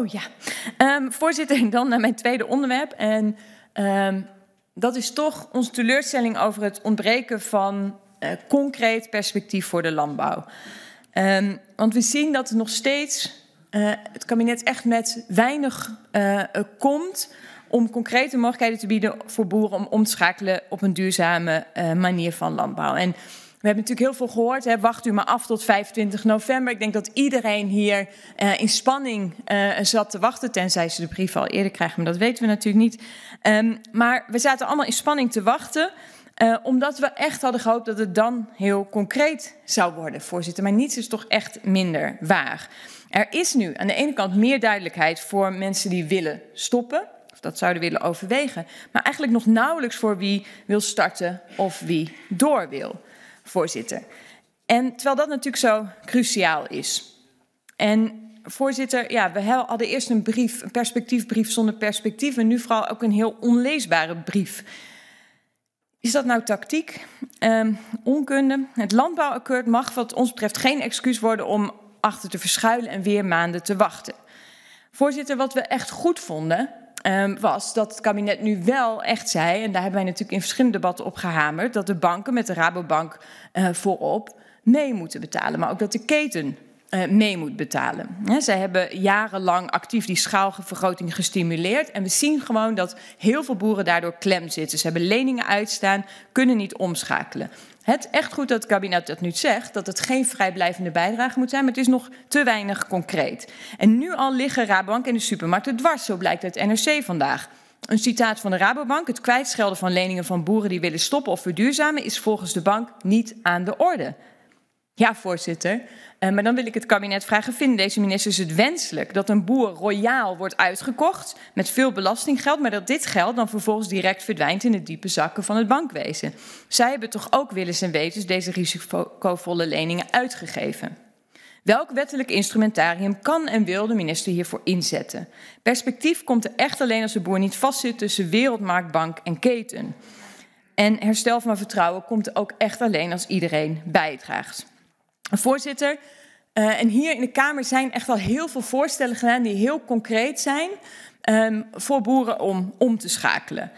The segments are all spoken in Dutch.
Oh ja, ehm, voorzitter, dan naar mijn tweede onderwerp. En ehm, dat is toch onze teleurstelling over het ontbreken van uh, concreet perspectief voor de landbouw. Ehm, want we zien dat het nog steeds eh, het kabinet echt met weinig eh, komt om concrete mogelijkheden te bieden voor boeren om om te schakelen op een duurzame manier van landbouw. En we hebben natuurlijk heel veel gehoord. Hè? Wacht u maar af tot 25 november. Ik denk dat iedereen hier uh, in spanning uh, zat te wachten. Tenzij ze de brief al eerder krijgen, maar dat weten we natuurlijk niet. Um, maar we zaten allemaal in spanning te wachten. Uh, omdat we echt hadden gehoopt dat het dan heel concreet zou worden, voorzitter. Maar niets is toch echt minder waar. Er is nu aan de ene kant meer duidelijkheid voor mensen die willen stoppen. Of dat zouden willen overwegen. Maar eigenlijk nog nauwelijks voor wie wil starten of wie door wil voorzitter. En terwijl dat natuurlijk zo cruciaal is. En voorzitter, ja, we hadden eerst een brief, een perspectiefbrief zonder perspectief. En nu vooral ook een heel onleesbare brief. Is dat nou tactiek? Ehm, onkunde? Het landbouwakkoord mag wat ons betreft geen excuus worden om achter te verschuilen en weer maanden te wachten. Voorzitter, wat we echt goed vonden Ehm, was dat het kabinet nu wel echt zei, en daar hebben wij natuurlijk in verschillende debatten op gehamerd, dat de banken met de Rabobank eh, voorop mee moeten betalen, maar ook dat de keten eh, mee moet betalen. Ze hebben jarenlang actief die schaalvergroting gestimuleerd. En we zien gewoon dat heel veel boeren daardoor klem zitten. Ze hebben leningen uitstaan, kunnen niet omschakelen. Het echt goed dat het kabinet dat nu zegt, dat het geen vrijblijvende bijdrage moet zijn, maar het is nog te weinig concreet. En nu al liggen Rabobank en de supermarkten dwars, zo blijkt uit NRC vandaag. Een citaat van de Rabobank: Het kwijtschelden van leningen van boeren die willen stoppen of verduurzamen is volgens de bank niet aan de orde. Ja, voorzitter. Uh, maar dan wil ik het kabinet vragen: vinden deze ministers het wenselijk dat een boer royaal wordt uitgekocht met veel belastinggeld, maar dat dit geld dan vervolgens direct verdwijnt in de diepe zakken van het bankwezen? Zij hebben toch ook willens en wetens deze risicovolle leningen uitgegeven? Welk wettelijk instrumentarium kan en wil de minister hiervoor inzetten? Perspectief komt er echt alleen als de boer niet vastzit tussen wereldmarktbank en keten. En herstel van vertrouwen komt er ook echt alleen als iedereen bijdraagt. Voorzitter, uh, en hier in de Kamer zijn echt al heel veel voorstellen gedaan die heel concreet zijn um, voor boeren om om te schakelen.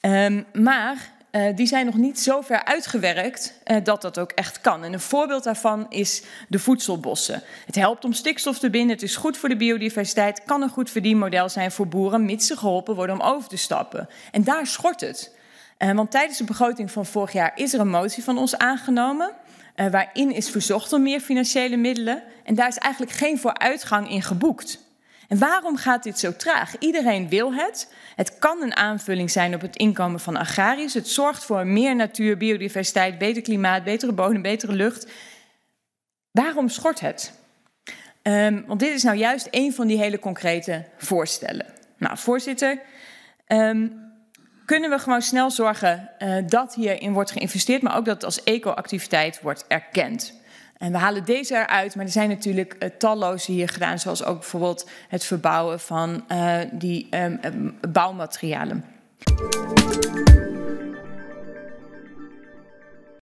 Um, maar uh, die zijn nog niet zo ver uitgewerkt uh, dat dat ook echt kan. En een voorbeeld daarvan is de voedselbossen. Het helpt om stikstof te binden, het is goed voor de biodiversiteit, kan een goed verdienmodel zijn voor boeren, mits ze geholpen worden om over te stappen. En daar schort het. Uh, want tijdens de begroting van vorig jaar is er een motie van ons aangenomen uh, waarin is verzocht om meer financiële middelen. En daar is eigenlijk geen vooruitgang in geboekt. En waarom gaat dit zo traag? Iedereen wil het. Het kan een aanvulling zijn op het inkomen van agrariërs. Het zorgt voor meer natuur, biodiversiteit, beter klimaat, betere bodem, betere lucht. Waarom schort het? Ehm, want dit is nou juist een van die hele concrete voorstellen. Nou, voorzitter, ehm, kunnen we gewoon snel zorgen eh, dat hierin wordt geïnvesteerd, maar ook dat het als eco-activiteit wordt erkend. En we halen deze eruit, maar er zijn natuurlijk eh, talloze hier gedaan, zoals ook bijvoorbeeld het verbouwen van eh, die ehm, ehm, bouwmaterialen.